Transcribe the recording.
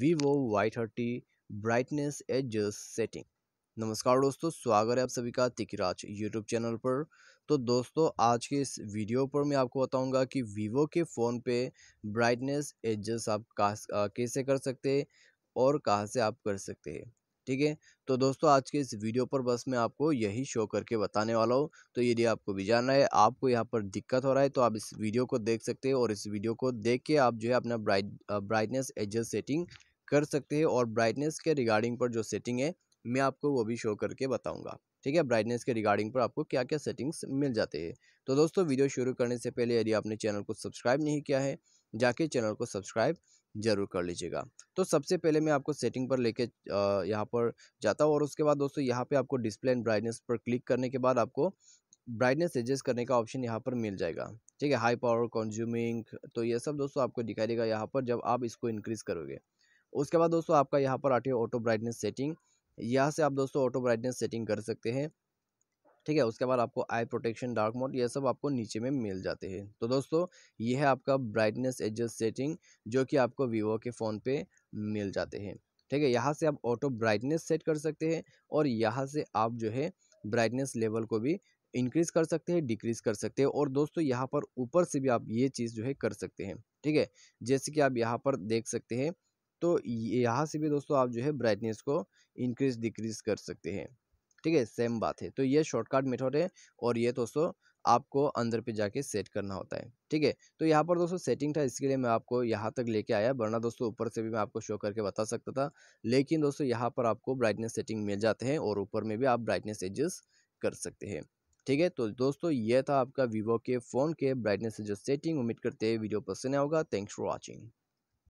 Vivo Y thirty brightness adjust setting नमस्कार दोस्तों स्वागत है आप सभी का तिकराज यूट्यूब चैनल पर तो दोस्तों आज के इस वीडियो पर मैं आपको बताऊंगा कि वीवो के फ़ोन पे ब्राइटनेस एडजस्ट आप कैसे कर सकते हैं और कहाँ से आप कर सकते हैं ठीक है तो दोस्तों आज के इस वीडियो पर बस मैं आपको यही शो करके बताने वाला हूँ तो यदि आपको भी जानना है आपको यहाँ पर दिक्कत हो रहा है तो आप इस वीडियो को देख सकते हैं और इस वीडियो को देख के आप जो है अपना ब्राइट ब्राइटनेस एडजस्ट सेटिंग कर सकते हैं और ब्राइटनेस के रिगार्डिंग पर जो सेटिंग है मैं आपको वो भी शो करके बताऊँगा ठीक है ब्राइटनेस के रिगार्डिंग पर आपको क्या क्या सेटिंग्स मिल जाते हैं तो दोस्तों वीडियो शुरू करने से पहले यदि आपने चैनल को सब्सक्राइब नहीं किया है जाके चैनल को सब्सक्राइब ज़रूर कर लीजिएगा तो सबसे पहले मैं आपको सेटिंग पर लेके यहाँ पर जाता हूँ और उसके बाद दोस्तों यहाँ पे आपको डिस्प्ले एंड ब्राइटनेस पर क्लिक करने के बाद आपको ब्राइटनेस एडजस्ट करने का ऑप्शन यहाँ पर मिल जाएगा ठीक है हाई पावर कंज्यूमिंग तो ये सब दोस्तों आपको दिखाई देगा यहाँ पर जब आप इसको इंक्रीज़ करोगे उसके बाद दोस्तों आपका यहाँ पर आती ऑटो ब्राइटनेस सेटिंग यहाँ से आप दोस्तों ऑटो ब्राइटनेस सेटिंग कर सकते हैं ठीक है उसके बाद आपको आई प्रोटेक्शन डार्क मोड ये सब आपको नीचे में मिल जाते हैं तो दोस्तों ये है आपका ब्राइटनेस एडजस्ट सेटिंग जो कि आपको वीवो के फ़ोन पे मिल जाते हैं ठीक है यहाँ से आप ऑटो ब्राइटनेस सेट कर सकते हैं और यहाँ से आप जो है ब्राइटनेस लेवल को भी इंक्रीज़ कर सकते हैं डिक्रीज़ कर सकते हैं और दोस्तों यहाँ पर ऊपर से भी आप ये चीज़ जो है कर सकते हैं ठीक है जैसे कि आप यहाँ पर देख सकते हैं तो यहाँ से भी दोस्तों आप जो है ब्राइटनेस को इंक्रीज़ डिक्रीज़ कर सकते हैं ठीक है सेम बात है तो ये शॉर्टकट मेथड है और ये दोस्तों आपको अंदर पे जाके सेट करना होता है ठीक है तो यहाँ पर दोस्तों सेटिंग था इसके लिए मैं आपको यहाँ तक लेके आया वरना दोस्तों ऊपर से भी मैं आपको शो करके बता सकता था लेकिन दोस्तों यहाँ पर आपको ब्राइटनेस सेटिंग मिल जाते हैं और ऊपर में भी आप ब्राइटनेस एडजस्ट कर सकते हैं ठीक है तो दोस्तों यह था आपका वीवो के फ़ोन के ब्राइटनेस एडजस्ट सेटिंग उम्मीद करते हैं वीडियो पसंद आएगा थैंक्स फॉर वॉचिंग